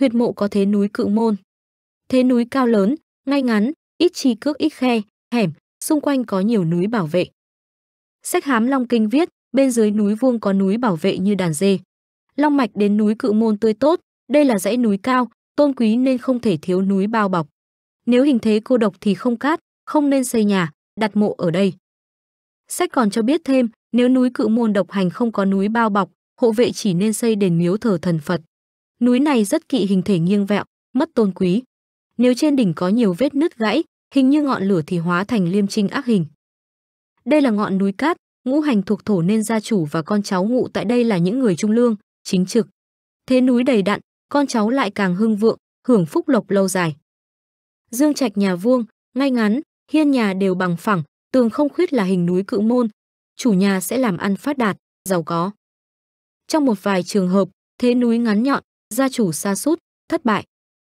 huyệt mộ có thế núi cự môn. Thế núi cao lớn, ngay ngắn, ít chi cước ít khe, hẻm, xung quanh có nhiều núi bảo vệ. Sách Hám Long Kinh viết, bên dưới núi vuông có núi bảo vệ như đàn dê. Long mạch đến núi cự môn tươi tốt, đây là dãy núi cao, tôn quý nên không thể thiếu núi bao bọc. Nếu hình thế cô độc thì không cát, không nên xây nhà, đặt mộ ở đây. Sách còn cho biết thêm, nếu núi cự môn độc hành không có núi bao bọc, hộ vệ chỉ nên xây đền miếu thờ thần Phật núi này rất kỵ hình thể nghiêng vẹo, mất tôn quý. Nếu trên đỉnh có nhiều vết nứt gãy, hình như ngọn lửa thì hóa thành liêm trinh ác hình. Đây là ngọn núi cát, ngũ hành thuộc thổ nên gia chủ và con cháu ngụ tại đây là những người trung lương, chính trực. Thế núi đầy đặn, con cháu lại càng hưng vượng, hưởng phúc lộc lâu dài. Dương trạch nhà vuông, ngay ngắn, hiên nhà đều bằng phẳng, tường không khuyết là hình núi cự môn, chủ nhà sẽ làm ăn phát đạt, giàu có. Trong một vài trường hợp, thế núi ngắn nhọn, gia chủ sa sút, thất bại.